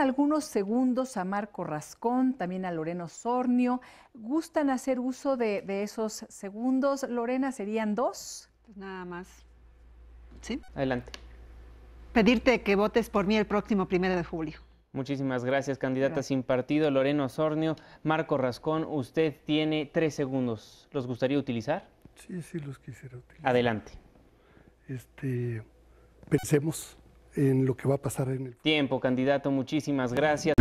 algunos segundos a Marco Rascón, también a Loreno Sornio. ¿Gustan hacer uso de, esos segundos? Lorena, ¿serían dos? Pues nada más. ¿Sí? Adelante. Pedirte que votes por mí el próximo primero de julio. Muchísimas gracias, candidata sin partido, Loreno Sornio. Marco Rascón, usted tiene tres segundos. ¿Los gustaría utilizar? Sí, sí, los quisiera utilizar. Adelante. Este, pensemos en lo que va a pasar en el tiempo, candidato. Muchísimas gracias.